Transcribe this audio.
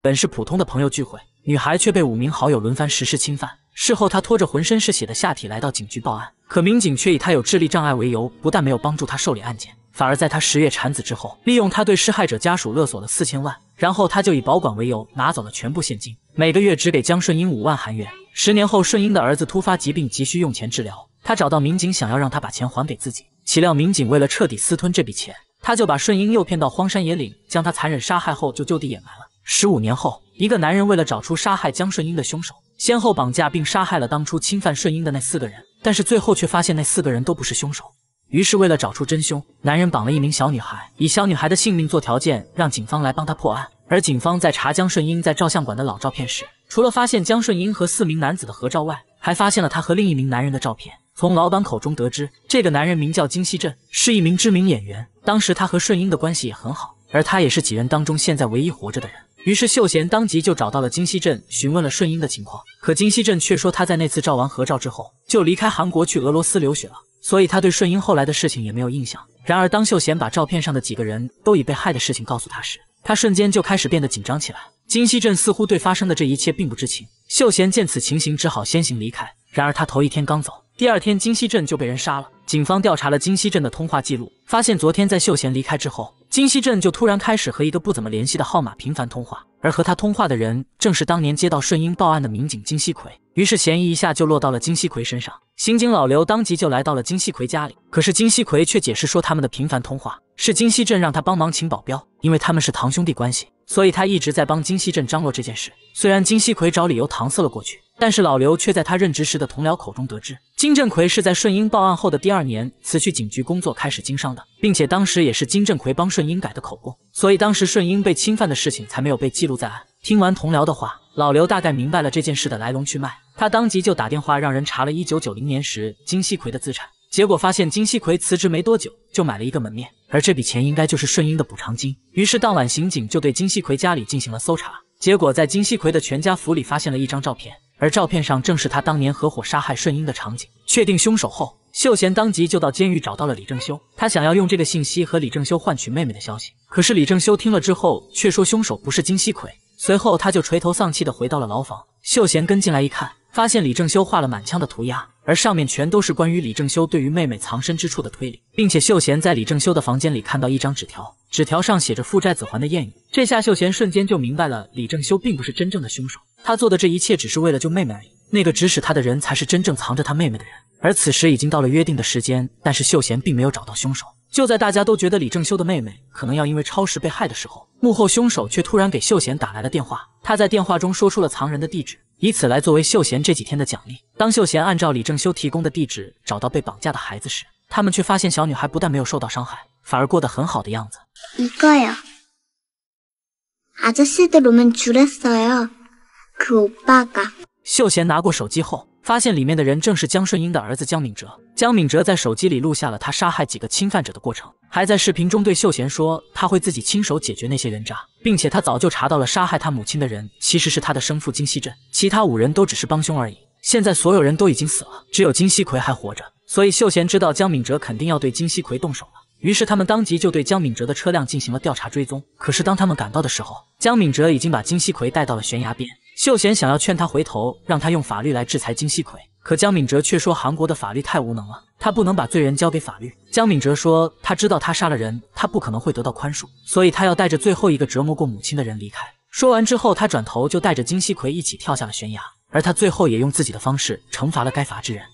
本是普通的朋友聚会，女孩却被五名好友轮番实施侵犯。事后，她拖着浑身是血的下体来到警局报案，可民警却以她有智力障碍为由，不但没有帮助她受理案件，反而在她十月产子之后，利用她对施害者家属勒索了四千万。然后，他就以保管为由拿走了全部现金，每个月只给江顺英五万韩元。十年后，顺英的儿子突发疾病，急需用钱治疗，他找到民警想要让他把钱还给自己。岂料民警为了彻底私吞这笔钱，他就把顺英诱骗到荒山野岭，将他残忍杀害后就就地掩埋了。十五年后，一个男人为了找出杀害江顺英的凶手，先后绑架并杀害了当初侵犯顺英的那四个人，但是最后却发现那四个人都不是凶手。于是为了找出真凶，男人绑了一名小女孩，以小女孩的性命做条件，让警方来帮他破案。而警方在查江顺英在照相馆的老照片时，除了发现江顺英和四名男子的合照外，还发现了他和另一名男人的照片。从老板口中得知，这个男人名叫金熙镇，是一名知名演员，当时他和顺英的关系也很好，而他也是几人当中现在唯一活着的人。于是秀贤当即就找到了金熙镇，询问了顺英的情况。可金熙镇却说他在那次照完合照之后就离开韩国去俄罗斯留学了，所以他对顺英后来的事情也没有印象。然而当秀贤把照片上的几个人都已被害的事情告诉他时，他瞬间就开始变得紧张起来。金熙镇似乎对发生的这一切并不知情。秀贤见此情形，只好先行离开。然而他头一天刚走，第二天金熙镇就被人杀了。警方调查了金熙镇的通话记录，发现昨天在秀贤离开之后。金希镇就突然开始和一个不怎么联系的号码频繁通话，而和他通话的人正是当年接到顺英报案的民警金希奎。于是嫌疑一下就落到了金希奎身上。刑警老刘当即就来到了金希奎家里，可是金希奎却解释说，他们的频繁通话是金希镇让他帮忙请保镖，因为他们是堂兄弟关系，所以他一直在帮金希镇张罗这件事。虽然金希奎找理由搪塞了过去，但是老刘却在他任职时的同僚口中得知。金振奎是在顺英报案后的第二年辞去警局工作，开始经商的，并且当时也是金振奎帮顺英改的口供，所以当时顺英被侵犯的事情才没有被记录在案。听完同僚的话，老刘大概明白了这件事的来龙去脉，他当即就打电话让人查了一九九零年时金希奎的资产，结果发现金希奎辞职没多久就买了一个门面，而这笔钱应该就是顺英的补偿金。于是当晚刑警就对金希奎家里进行了搜查，结果在金希奎的全家福里发现了一张照片。而照片上正是他当年合伙杀害顺英的场景。确定凶手后，秀贤当即就到监狱找到了李正修，他想要用这个信息和李正修换取妹妹的消息。可是李正修听了之后，却说凶手不是金熙奎。随后，他就垂头丧气地回到了牢房。秀贤跟进来一看，发现李正修画了满腔的涂鸦，而上面全都是关于李正修对于妹妹藏身之处的推理。并且，秀贤在李正修的房间里看到一张纸条，纸条上写着“父债子还”的谚语。这下，秀贤瞬间就明白了，李正修并不是真正的凶手。他做的这一切只是为了救妹妹而已。那个指使他的人，才是真正藏着他妹妹的人。而此时已经到了约定的时间，但是秀贤并没有找到凶手。就在大家都觉得李正修的妹妹可能要因为超时被害的时候，幕后凶手却突然给秀贤打来了电话。他在电话中说出了藏人的地址，以此来作为秀贤这几天的奖励。当秀贤按照李正修提供的地址找到被绑架的孩子时，他们却发现小女孩不但没有受到伤害，反而过得很好的样子。이거요아저씨들오면주렸어요爸爸，秀贤拿过手机后，发现里面的人正是江顺英的儿子江敏哲。江敏哲在手机里录下了他杀害几个侵犯者的过程，还在视频中对秀贤说他会自己亲手解决那些人渣，并且他早就查到了杀害他母亲的人其实是他的生父金熙镇，其他五人都只是帮凶而已。现在所有人都已经死了，只有金希奎还活着，所以秀贤知道江敏哲肯定要对金希奎动手了。于是他们当即就对江敏哲的车辆进行了调查追踪。可是当他们赶到的时候，江敏哲已经把金希奎带到了悬崖边。秀贤想要劝他回头，让他用法律来制裁金熙奎，可江敏哲却说韩国的法律太无能了，他不能把罪人交给法律。江敏哲说他知道他杀了人，他不可能会得到宽恕，所以他要带着最后一个折磨过母亲的人离开。说完之后，他转头就带着金熙奎一起跳下了悬崖，而他最后也用自己的方式惩罚了该罚之人。